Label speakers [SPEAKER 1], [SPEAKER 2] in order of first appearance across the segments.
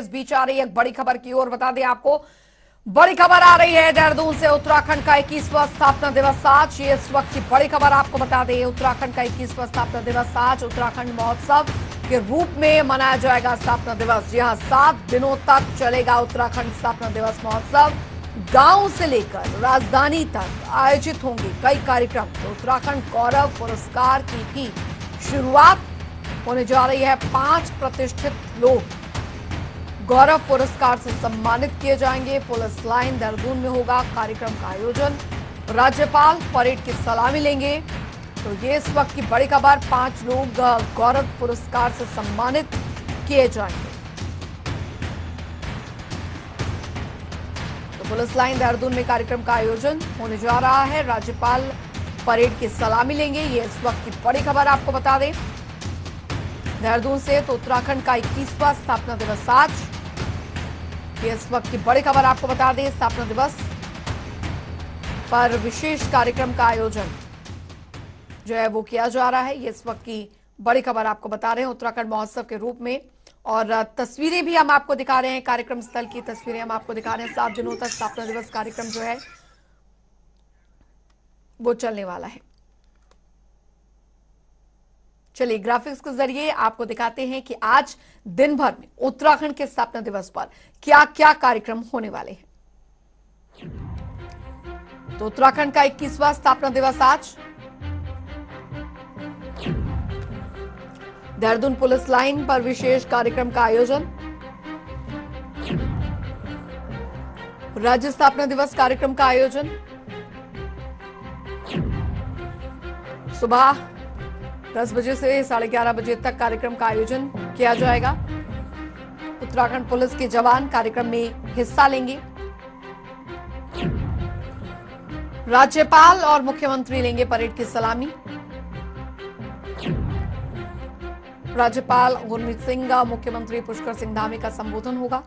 [SPEAKER 1] इस बीच आ रही एक बड़ी खबर की ओर बता दें आपको बड़ी खबर आ रही है देहरादून से उत्तराखंड का इक्कीसवा स्थापना दिवस आज ये इस वक्त की बड़ी खबर आपको बता दें उत्तराखंड का इक्कीसवा स्थापना दिवस आज उत्तराखंड महोत्सव के रूप में मनाया जाएगा स्थापना दिवस जी हाँ सात दिनों तक चलेगा उत्तराखंड स्थापना दिवस महोत्सव गांव से लेकर राजधानी तक आयोजित होंगे कई कार्यक्रम तो उत्तराखंड गौरव पुरस्कार की भी शुरुआत होने जा रही है पांच प्रतिष्ठित लोग गौरव पुरस्कार से सम्मानित किए जाएंगे पुलिस लाइन देहरादून में होगा कार्यक्रम का आयोजन राज्यपाल परेड की सलामी लेंगे तो ये इस वक्त की बड़ी खबर पांच लोग गौरव पुरस्कार से सम्मानित किए जाएंगे तो पुलिस लाइन देहरादून में कार्यक्रम का आयोजन होने जा रहा है राज्यपाल परेड की सलामी लेंगे ये इस वक्त की बड़ी खबर आपको बता दें देहरादून से तो उत्तराखंड का इक्कीसवा स्थापना दिवस आज इस वक्त की बड़ी खबर आपको बता दें स्थापना दिवस पर विशेष कार्यक्रम का आयोजन जो है वो किया जा रहा है ये इस वक्त की बड़ी खबर आपको बता रहे हैं उत्तराखंड महोत्सव के रूप में और तस्वीरें भी हम आपको दिखा रहे हैं कार्यक्रम स्थल की तस्वीरें हम आपको दिखा रहे हैं सात दिनों तक स्थापना दिवस कार्यक्रम जो है वो चलने वाला है चलिए ग्राफिक्स के जरिए आपको दिखाते हैं कि आज दिन भर में उत्तराखंड के स्थापना दिवस पर क्या क्या कार्यक्रम होने वाले हैं तो उत्तराखंड का इक्कीसवा स्थापना दिवस आज देहरादून पुलिस लाइन पर विशेष कार्यक्रम का आयोजन राज्य स्थापना दिवस कार्यक्रम का आयोजन सुबह दस बजे से साढ़े ग्यारह बजे तक कार्यक्रम का आयोजन किया जाएगा उत्तराखंड पुलिस के जवान कार्यक्रम में हिस्सा लेंगे राज्यपाल और मुख्यमंत्री लेंगे परेड की सलामी राज्यपाल गुरमीत सिंह मुख्यमंत्री पुष्कर सिंह धामी का संबोधन होगा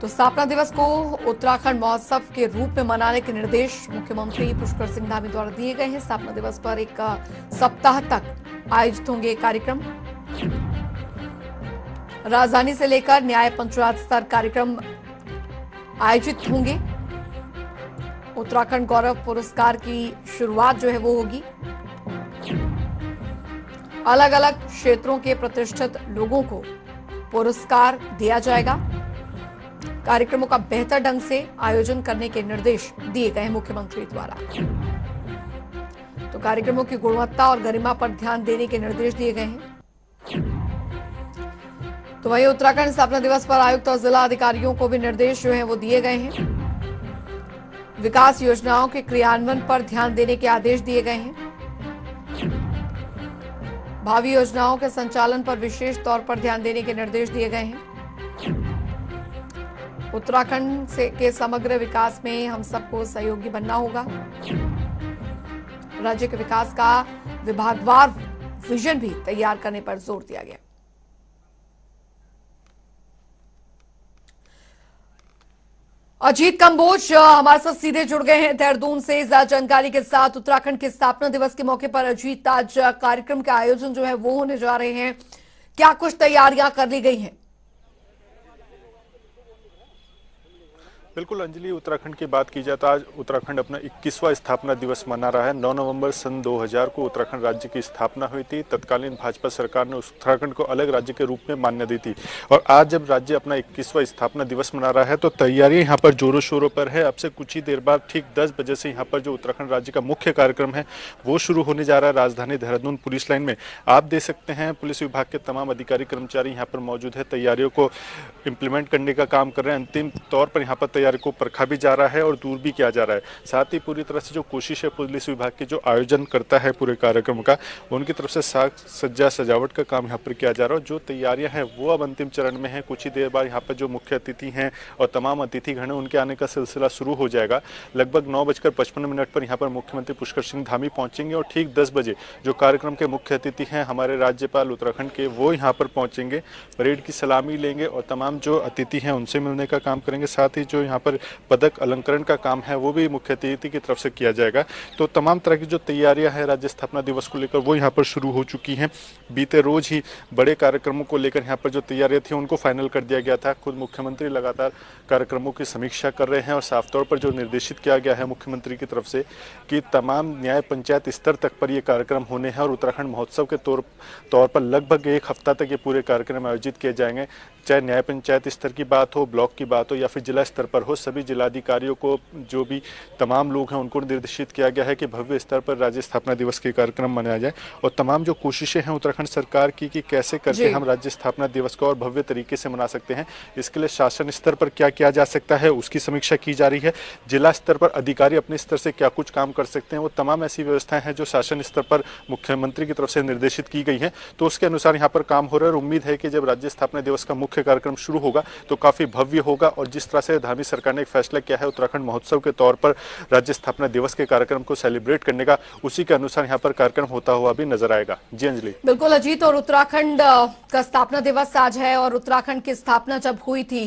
[SPEAKER 1] तो स्थापना दिवस को उत्तराखंड महोत्सव के रूप में मनाने के निर्देश मुख्यमंत्री पुष्कर सिंह धामी द्वारा दिए गए हैं स्थापना दिवस पर एक सप्ताह तक आयोजित होंगे कार्यक्रम राजधानी से लेकर न्याय पंचायत स्तर कार्यक्रम आयोजित होंगे उत्तराखंड गौरव पुरस्कार की शुरुआत जो है वो होगी अलग अलग क्षेत्रों के प्रतिष्ठित लोगों को पुरस्कार दिया जाएगा कार्यक्रमों का बेहतर ढंग से आयोजन करने के निर्देश दिए गए मुख्यमंत्री द्वारा तो कार्यक्रमों की गुणवत्ता और गरिमा पर ध्यान देने के निर्देश दिए गए हैं तो वही उत्तराखंड स्थापना दिवस पर आयुक्त और जिला अधिकारियों को भी निर्देश जो है वो दिए गए हैं विकास योजनाओं के क्रियान्वयन पर ध्यान देने के आदेश दिए गए हैं भावी योजनाओं के संचालन पर विशेष तौर पर ध्यान देने के निर्देश दिए गए हैं उत्तराखंड से के समग्र विकास में हम सबको सहयोगी बनना होगा राज्य के विकास का विभागवार विजन भी तैयार करने पर जोर दिया गया अजीत कंबोज हमारे साथ सीधे जुड़ गए हैं देहरादून से जानकारी के साथ उत्तराखंड के स्थापना दिवस के मौके पर अजीत आज कार्यक्रम के आयोजन जो है वो होने जा रहे हैं क्या कुछ तैयारियां कर ली गई हैं
[SPEAKER 2] बिल्कुल अंजलि उत्तराखंड की बात की जाए तो आज उत्तराखंड अपना इक्कीसवां स्थापना दिवस मना रहा है 9 नवंबर सन 2000 को उत्तराखंड राज्य की स्थापना हुई थी तत्कालीन भाजपा सरकार ने उत्तराखंड को अलग राज्य के रूप में मान्य दी थी और आज जब राज्य अपना 21वां स्थापना दिवस मना रहा है तो तैयारी यहाँ पर जोरों शोरों पर है अब से कुछ ही देर बाद ठीक दस बजे से यहाँ पर जो उत्तराखंड राज्य का मुख्य कार्यक्रम है वो शुरू होने जा रहा है राजधानी देहरादून पुलिस लाइन में आप देख सकते हैं पुलिस विभाग के तमाम अधिकारी कर्मचारी यहाँ पर मौजूद है तैयारियों को इम्प्लीमेंट करने का काम कर रहे हैं अंतिम तौर पर यहाँ पर एफआईआर को परखा भी जा रहा है और दूर भी किया जा रहा है साथ ही पूरी तरह से जो कोशिश है पुलिस विभाग की जो आयोजन करता है पूरे कार्यक्रम का उनकी तरफ से साग सज्जा सजावट का काम यहाँ पर किया जा रहा है जो तैयारियाँ हैं वो अब अंतिम चरण में है कुछ ही देर बाद यहाँ पर जो मुख्य अतिथि हैं और तमाम अतिथि घर उनके आने का सिलसिला शुरू हो जाएगा लगभग नौ बजकर पचपन मिनट पर यहाँ पर मुख्यमंत्री पुष्कर सिंह धामी पहुंचेंगे और ठीक दस बजे जो कार्यक्रम के मुख्य अतिथि हैं हमारे राज्यपाल उत्तराखंड के वो यहाँ पर पहुंचेंगे परेड की सलामी लेंगे और तमाम जो अतिथि हैं उनसे मिलने का काम करेंगे साथ ही जो यहाँ यहाँ पर पदक अलंकरण का काम है वो भी मुख्य अतिथि की तरफ से किया जाएगा तो तमाम तरह की जो तैयारियाँ हैं राज्य स्थापना दिवस को लेकर वो यहाँ पर शुरू हो चुकी हैं बीते रोज ही बड़े कार्यक्रमों को लेकर यहाँ पर जो तैयारियाँ थी उनको फाइनल कर दिया गया था खुद मुख्यमंत्री लगातार कार्यक्रमों की समीक्षा कर रहे हैं और साफ तौर पर जो निर्देशित किया गया है मुख्यमंत्री की तरफ से कि तमाम न्याय पंचायत स्तर तक पर ये कार्यक्रम होने हैं और उत्तराखंड महोत्सव के तौर तौर पर लगभग एक हफ्ता तक ये पूरे कार्यक्रम आयोजित किए जाएंगे चाहे न्याय पंचायत स्तर की बात हो ब्लॉक की बात हो या फिर जिला स्तर पर हो सभी जिलाधिकारियों को जो भी तमाम लोग हैं उनको निर्देशित किया गया है कि भव्य स्तर पर राज्य स्थापना दिवस के कार्यक्रम मनाया जाए और तमाम जो कोशिशें हैं उत्तराखंड सरकार की कि कैसे करके हम राज्य स्थापना दिवस को और भव्य तरीके से मना सकते हैं इसके लिए शासन स्तर पर क्या किया जा सकता है उसकी समीक्षा की जा रही है जिला स्तर पर अधिकारी अपने स्तर से क्या कुछ काम कर सकते हैं वो तमाम ऐसी व्यवस्थाएं हैं जो शासन स्तर पर मुख्यमंत्री की तरफ से निर्देशित की गई है तो उसके अनुसार यहाँ पर काम हो रहा है और उम्मीद है कि जब राज्य स्थापना दिवस का मुख्य मुख्य कार्यक्रम शुरू होगा तो काफ़ी भव्य होगा और जिस तरह से धामी सरकार ने एक फैसला किया है उत्तराखंड महोत्सव के तौर पर राज्य स्थापना दिवस के कार्यक्रम को सेलिब्रेट करने का उसी के अनुसार यहाँ पर कार्यक्रम होता हुआ भी नजर आएगा जी अंजलि
[SPEAKER 1] बिल्कुल अजीत और उत्तराखंड का स्थापना दिवस आज है और उत्तराखंड की स्थापना जब हुई थी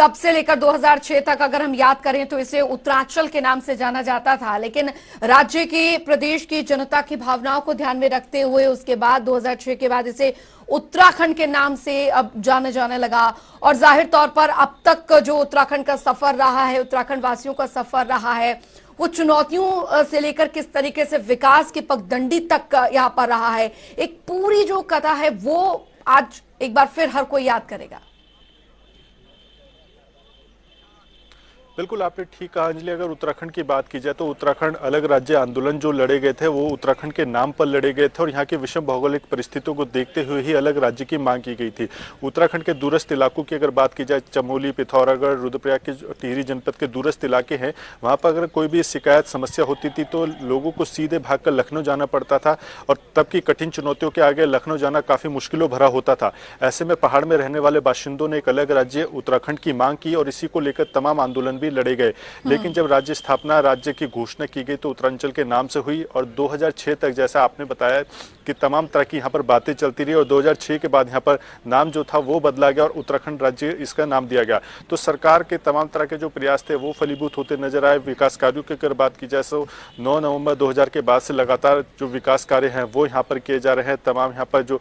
[SPEAKER 1] तब से लेकर 2006 तक अगर हम याद करें तो इसे उत्तरांचल के नाम से जाना जाता था लेकिन राज्य की प्रदेश की जनता की भावनाओं को ध्यान में रखते हुए उसके बाद 2006 के बाद इसे उत्तराखंड के नाम से अब जाने जाने लगा और जाहिर तौर पर अब तक जो उत्तराखंड का सफर रहा है उत्तराखंड वासियों का सफर रहा है वो चुनौतियों से लेकर किस तरीके से विकास की पगडंडी तक यहाँ पर रहा है एक पूरी जो कथा है वो आज एक बार फिर हर कोई याद करेगा
[SPEAKER 2] बिल्कुल आपने ठीक कहा अंजलि अगर उत्तराखंड की बात की जाए तो उत्तराखंड अलग राज्य आंदोलन जो लड़े गए थे वो उत्तराखंड के नाम पर लड़े गए थे और यहाँ की विषम भौगोलिक परिस्थितियों को देखते हुए ही अलग राज्य की मांग की गई थी उत्तराखंड के दूरस्थ इलाकों की अगर बात की जाए चमोली पिथौरागढ़ रुद्रप्रयाग के टिहरी जनपद के दूरस्थ इलाके हैं वहाँ पर अगर कोई भी शिकायत समस्या होती थी तो लोगों को सीधे भाग लखनऊ जाना पड़ता था और तब की कठिन चुनौतियों के आगे लखनऊ जाना काफ़ी मुश्किलों भरा होता था ऐसे में पहाड़ में रहने वाले बाशिंदों ने एक अलग राज्य उत्तराखंड की मांग की और इसी को लेकर तमाम आंदोलन भी भी लड़े गए हाँ। लेकिन जब राज्य स्थापना राज्य की घोषणा की गई तो उत्तरांचल के नाम से हुई और 2006 तक जैसा आपने बताया कि तमाम तरह की यहाँ पर बातें चलती रही और 2006 के बाद यहाँ पर नाम जो था वो बदला गया और उत्तराखंड राज्य इसका नाम दिया गया तो सरकार के तमाम तरह के जो प्रयास थे वो फलीभूत होते नजर आए विकास कार्यों की अगर बात की जाए तो नौ नवम्बर दो के बाद से लगातार जो विकास कार्य हैं वो यहाँ पर किए जा रहे हैं तमाम यहाँ पर जो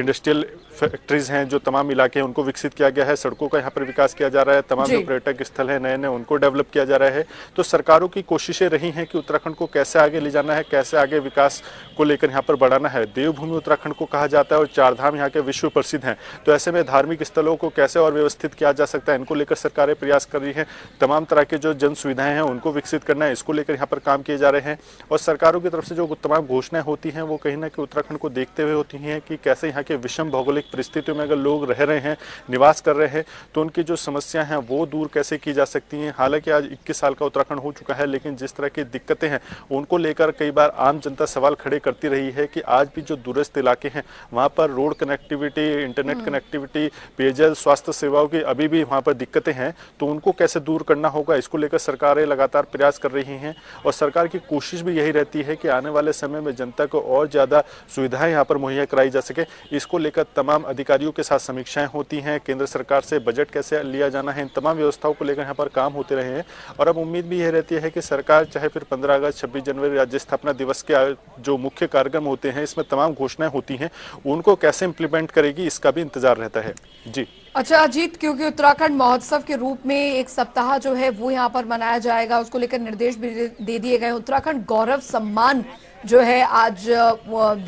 [SPEAKER 2] इंडस्ट्रियल फैक्ट्रीज हैं जो तमाम इलाके हैं उनको विकसित किया गया है सड़कों का यहाँ पर विकास किया जा रहा है तमाम जो पर्यटक स्थल हैं नए नए उनको डेवलप किया जा रहा है तो सरकारों की कोशिशें रही हैं कि उत्तराखंड को कैसे आगे ले जाना है कैसे आगे विकास को लेकर यहाँ पर बढ़ाना है देवभूमि उत्तराखंड को कहा जाता है और चारधाम यहाँ के विश्व प्रसिद्ध हैं तो ऐसे में धार्मिक स्थलों को कैसे और व्यवस्थित किया जा सकता है इनको लेकर सरकारें प्रयास कर रही हैं तमाम तरह के जो जन सुविधाएं हैं उनको विकसित करना है इसको लेकर यहाँ पर काम किए जा रहे हैं और सरकारों की तरफ से जो तमाम घोषणाएं होती हैं वो कहीं ना कहीं उत्तराखंड को देखते हुए होती हैं कि कैसे यहाँ के विषम भौगोलिक परिस्थितियों में अगर लोग रह रहे हैं निवास कर रहे हैं तो उनकी जो समस्याएं हैं वो दूर कैसे की जा सकती हैं हालांकि आज 21 साल का उत्तराखंड हो चुका है लेकिन जिस तरह की दिक्कतें हैं उनको लेकर कई बार आम जनता सवाल खड़े करती रही है कि आज भी जो दूरस्थ इलाके हैं वहाँ पर रोड कनेक्टिविटी इंटरनेट कनेक्टिविटी पेयजल स्वास्थ्य सेवाओं की अभी भी वहाँ पर दिक्कतें हैं तो उनको कैसे दूर करना होगा इसको लेकर सरकारें लगातार प्रयास कर रही हैं और सरकार की कोशिश भी यही रहती है कि आने वाले समय में जनता को और ज़्यादा सुविधाएं यहाँ पर मुहैया कराई जा सके इसको लेकर तमाम अधिकारियों के साथ समीक्षाएं होती हैं केंद्र सरकार से बजट कैसे लिया जाना है इन तमाम व्यवस्थाओं को लेकर यहाँ पर काम होते रहे हैं और अब उम्मीद भी यह रहती है कि सरकार चाहे फिर पंद्रह अगस्त छब्बीस जनवरी राज्य स्थापना दिवस के जो मुख्य मुख्य कार्यक्रम होते हैं इसमें तमाम घोषणाएं होती हैं उनको कैसे इम्प्लीमेंट करेगी इसका भी इंतजार रहता है जी
[SPEAKER 1] अच्छा अजीत क्योंकि उत्तराखंड महोत्सव के रूप में एक सप्ताह जो है वो यहाँ पर मनाया जाएगा उसको लेकर निर्देश भी दे दिए गए उत्तराखंड गौरव सम्मान जो है आज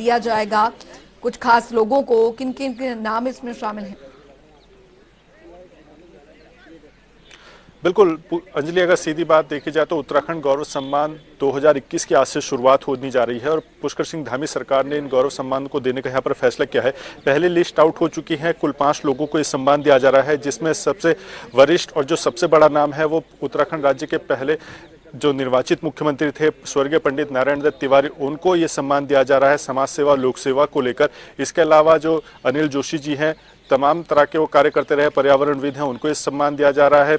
[SPEAKER 1] दिया जाएगा कुछ खास लोगों को किन किन के नाम इसमें शामिल है
[SPEAKER 2] बिल्कुल अंजलि अगर सीधी बात देखी जाए तो उत्तराखंड गौरव सम्मान 2021 की आज से शुरुआत होनी जा रही है और पुष्कर सिंह धामी सरकार ने इन गौरव सम्मान को देने का यहाँ पर फैसला किया है पहले लिस्ट आउट हो चुकी है कुल पाँच लोगों को ये सम्मान दिया जा रहा है जिसमें सबसे वरिष्ठ और जो सबसे बड़ा नाम है वो उत्तराखंड राज्य के पहले जो निर्वाचित मुख्यमंत्री थे स्वर्गीय पंडित नारायण दत्त तिवारी उनको ये सम्मान दिया जा रहा है समाज सेवा लोक सेवा को लेकर इसके अलावा जो अनिल जोशी जी हैं तमाम तरह के वो कार्य करते रहे पर्यावरणविद हैं उनको ये सम्मान दिया जा रहा है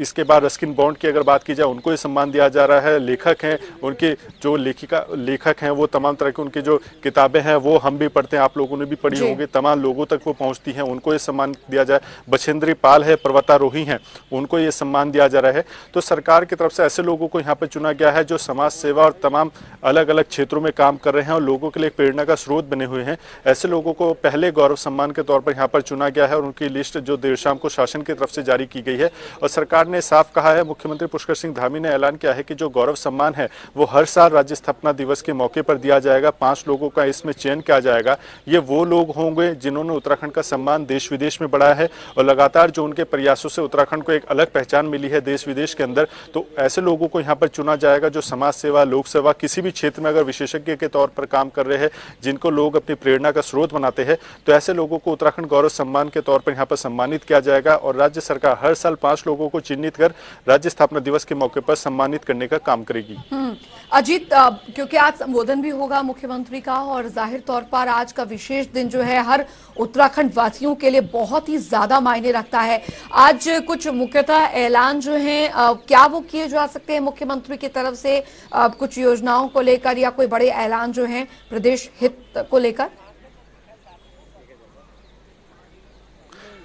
[SPEAKER 2] इसके बाद रस्किन बॉन्ड की अगर बात की जाए उनको ये सम्मान दिया जा रहा है लेखक हैं उनके जो लेखिका लेखक हैं वो तमाम तरह की उनकी जो किताबें हैं वो हम भी पढ़ते हैं आप लोगों ने भी पढ़ी होंगी तमाम लोगों तक वो पहुँचती हैं उनको ये सम्मान दिया जाए बछेंद्री पाल है पर्वतारोही हैं उनको ये सम्मान दिया जा रहा है तो सरकार की तरफ से ऐसे लोगों को यहाँ पर चुना गया है जो समाज सेवा और तमाम अलग अलग क्षेत्रों में काम कर रहे हैं और लोगों के लिए प्रेरणा का स्रोत बने हुए हैं ऐसे लोगों को पहले गौरव सम्मान के तौर पर यहाँ पर चुना गया है और उनकी लिस्ट जो देर शाम को शासन की तरफ से जारी की गई है और सरकार सरकार ने साफ कहा है मुख्यमंत्री पुष्कर सिंह धामी ने ऐलान किया है कि जो गौरव सम्मान है वो हर साल राज्य स्थापना दिवस के मौके पर दिया जाएगा पांच लोगों का इसमें चयन किया जाएगा ये वो लोग होंगे जिन्होंने उत्तराखंड का सम्मान देश विदेश में बढ़ाया है और लगातार जो उनके प्रयासों से उत्तराखंड को एक अलग पहचान मिली है देश विदेश के अंदर तो ऐसे लोगों को यहाँ पर चुना जाएगा जो समाज सेवा लोक सेवा किसी भी क्षेत्र में अगर विशेषज्ञ के तौर पर काम कर रहे हैं जिनको लोग अपनी प्रेरणा का स्रोत बनाते हैं तो ऐसे लोगों को उत्तराखंड गौरव सम्मान के तौर पर यहाँ पर सम्मानित किया जाएगा और राज्य सरकार हर साल पांच लोगों को चिन्हित कर राज्य स्थापना दिवस के मौके पर सम्मानित करने का काम करेगी
[SPEAKER 1] हम्म। अजीत क्योंकि आज संबोधन भी होगा मुख्यमंत्री का और जाहिर तौर पर आज का विशेष दिन जो है हर उत्तराखंड वासियों के लिए बहुत ही ज्यादा मायने रखता है आज कुछ मुख्यतः ऐलान जो है क्या वो किए जा सकते हैं मुख्यमंत्री की तरफ से कुछ योजनाओं को लेकर या कोई बड़े ऐलान जो है प्रदेश हित को लेकर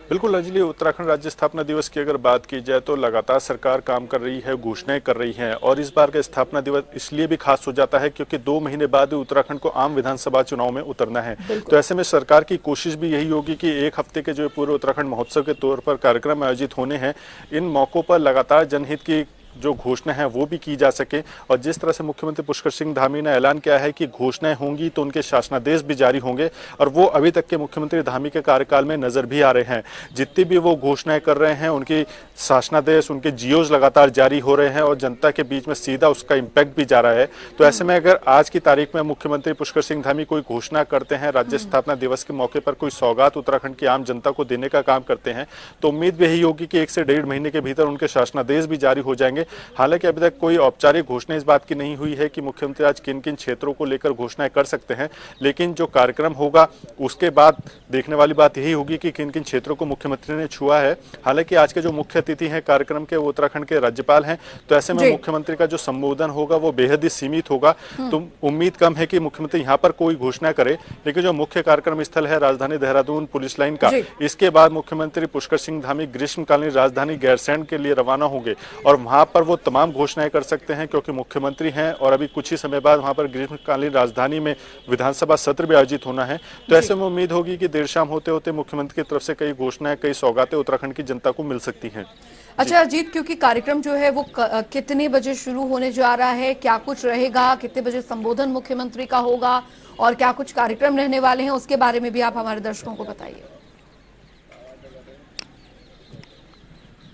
[SPEAKER 2] बिल्कुल अंजलि उत्तराखंड राज्य स्थापना दिवस की अगर बात की जाए तो लगातार सरकार काम कर रही है घोषणाएं कर रही हैं और इस बार का स्थापना दिवस इसलिए भी खास हो जाता है क्योंकि दो महीने बाद उत्तराखंड को आम विधानसभा चुनाव में उतरना है तो ऐसे में सरकार की कोशिश भी यही होगी कि एक हफ्ते के जो पूरे उत्तराखंड महोत्सव के तौर पर कार्यक्रम आयोजित होने हैं इन मौकों पर लगातार जनहित की जो घोषणा है वो भी की जा सके और जिस तरह से मुख्यमंत्री पुष्कर सिंह धामी ने ऐलान किया है कि घोषणाएं होंगी तो उनके शासनादेश भी जारी होंगे और वो अभी तक के मुख्यमंत्री धामी के कार्यकाल में नजर भी आ रहे हैं जितनी भी वो घोषणाएं कर रहे हैं उनकी शासनादेश उनके जियोज लगातार जारी हो रहे हैं और जनता के बीच में सीधा उसका इम्पैक्ट भी जा रहा है तो ऐसे में अगर आज की तारीख में मुख्यमंत्री पुष्कर सिंह धामी कोई घोषणा करते हैं राज्य हम्म। स्थापना दिवस के मौके पर कोई सौगात उत्तराखंड की आम जनता को देने का काम करते हैं तो उम्मीद भी यही होगी कि एक से डेढ़ महीने के भीतर उनके शासनादेश भी जारी हो जाएंगे हालांकि अभी तक कोई औपचारिक घोषणा इस बात की नहीं हुई है कि मुख्यमंत्री आज किन किन क्षेत्रों को लेकर घोषणाएं कर सकते हैं लेकिन जो कार्यक्रम होगा उसके बाद देखने वाली बात यही होगी कि किन किन क्षेत्रों को मुख्यमंत्री ने छुआ है हालांकि आज के जो मुख्य अतिथि हैं कार्यक्रम के वो उत्तराखंड के राज्यपाल हैं तो ऐसे में मुख्यमंत्री का जो संबोधन होगा वो बेहद ही सीमित होगा हम्म। तो उम्मीद कम है कि मुख्यमंत्री यहाँ पर कोई घोषणा करे लेकिन जो मुख्य कार्यक्रम स्थल है राजधानी देहरादून पुलिस लाइन का इसके बाद मुख्यमंत्री पुष्कर सिंह धामी ग्रीष्मकालीन राजधानी गैरसैंड के लिए रवाना होंगे और वहां पर पर वो तमाम घोषणाएं कर सकते हैं क्योंकि मुख्यमंत्री हैं और अभी कुछ ही समय बाद वहाँ पर ग्रीष्मकालीन राजधानी में विधानसभा सत्र भी आयोजित होना है तो ऐसे में उम्मीद होगी कि देर शाम होते होते मुख्यमंत्री की तरफ से कई घोषणाएं कई सौगातें उत्तराखंड की जनता को मिल सकती हैं
[SPEAKER 1] अच्छा अजीत क्योंकि कार्यक्रम जो है वो कितने बजे शुरू होने जा रहा है क्या कुछ रहेगा कितने बजे संबोधन मुख्यमंत्री का होगा और क्या कुछ कार्यक्रम रहने वाले हैं उसके बारे में भी आप हमारे दर्शकों को बताइए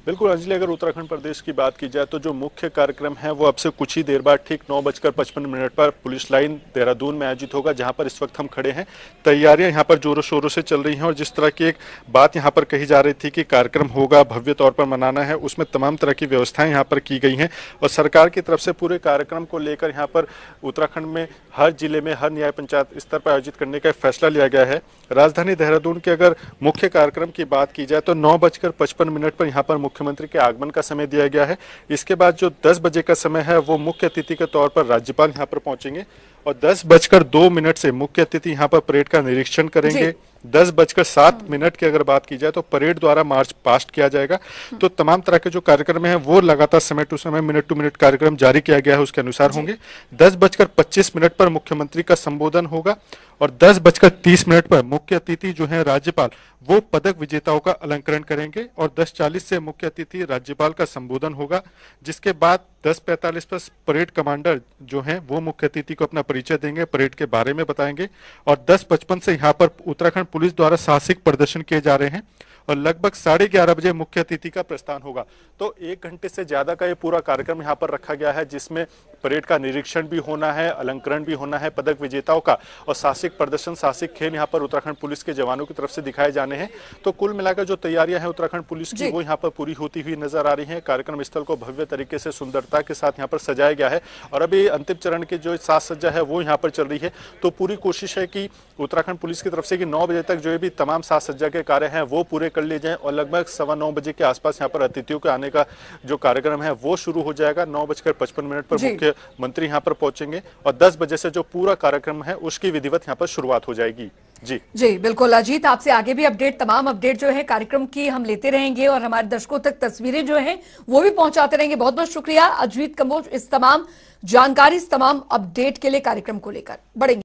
[SPEAKER 2] बिल्कुल अंजलि अगर उत्तराखंड प्रदेश की बात की जाए तो जो मुख्य कार्यक्रम है वो अब से कुछ ही देर बाद ठीक नौ बजकर पचपन मिनट पर पुलिस लाइन देहरादून में आयोजित होगा जहां पर इस वक्त हम खड़े हैं तैयारियां यहां पर जोरों शोरों से चल रही हैं और जिस तरह की एक बात यहां पर कही जा रही थी कि कार्यक्रम होगा भव्य तौर पर मनाना है उसमें तमाम तरह की व्यवस्थाएं यहाँ पर की गई हैं और सरकार की तरफ से पूरे कार्यक्रम को लेकर यहाँ पर उत्तराखंड में हर जिले में हर न्याय पंचायत स्तर पर आयोजित करने का फैसला लिया गया है राजधानी देहरादून के अगर मुख्य कार्यक्रम की बात की जाए तो नौ बजकर पचपन मिनट पर यहाँ पर मुख्यमंत्री के आगमन का समय दिया गया है इसके बाद जो दस बजे का समय है वो मुख्य अतिथि के तौर पर राज्यपाल यहाँ पर पहुंचेंगे और दस बजकर दो मिनट से मुख्य अतिथि यहाँ पर परेड का निरीक्षण करेंगे दस बजकर सात मिनट की अगर बात की जाए तो परेड द्वारा मार्च पास्ट किया जाएगा तो तमाम तरह के जो कार्यक्रम है वो लगातार समय टू समय मिनट टू मिनट कार्यक्रम जारी किया गया है उसके अनुसार होंगे दस बजकर पच्चीस मिनट पर मुख्यमंत्री का संबोधन होगा और दस बजकर तीस मिनट पर मुख्य अतिथि जो है राज्यपाल वो पदक विजेताओं का अलंकरण करेंगे और दस चालीस से मुख्य अतिथि राज्यपाल का संबोधन होगा जिसके बाद दस पैंतालीस पर परेड कमांडर जो है वो मुख्य अतिथि को अपना परिचय देंगे परेड के बारे में बताएंगे और दस पचपन से यहाँ पर उत्तराखंड पुलिस द्वारा साहसिक प्रदर्शन किए जा रहे हैं और लगभग साढ़े ग्यारह बजे मुख्य अतिथि का प्रस्थान होगा तो एक घंटे से ज़्यादा का ये पूरा कार्यक्रम यहाँ पर रखा गया है जिसमें परेड का निरीक्षण भी होना है अलंकरण भी होना है पदक विजेताओं का और साहसिक प्रदर्शन साहसिक खेल यहाँ पर उत्तराखंड पुलिस के जवानों की तरफ से दिखाए जाने हैं तो कुल मिलाकर जो तैयारियां हैं उत्तराखंड पुलिस की वो यहाँ पर पूरी होती हुई नजर आ रही है कार्यक्रम स्थल को भव्य तरीके से सुंदरता के साथ यहाँ पर सजाया गया है और अभी अंतिम चरण की जो साज सज्जा है वो यहाँ पर चल रही है तो पूरी कोशिश है कि उत्तराखंड पुलिस की तरफ से कि नौ बजे तक जो भी तमाम साज सज्जा के कार्य हैं वो पूरे कर लिए जाएँ और लगभग सवा नौ बजे के आसपास यहाँ पर अतिथियों के आने का जो कार्यक्रम है वो शुरू हो जाएगा नौ बजकर पचपन मिनट पर मुख्यमंत्री यहाँ पर पहुंचेंगे और दस बजे से जो पूरा कार्यक्रम है उसकी विधिवत यहाँ पर शुरुआत हो जाएगी जी
[SPEAKER 1] जी बिल्कुल अजीत आपसे आगे भी अपडेट तमाम अपडेट जो है कार्यक्रम की हम लेते रहेंगे और हमारे दर्शकों तक तस्वीरें जो है वो भी पहुंचाते रहेंगे बहुत बहुत शुक्रिया अजीत कम्बोज इस तमाम जानकारी इस तमाम अपडेट के लिए कार्यक्रम को लेकर बढ़ेंगे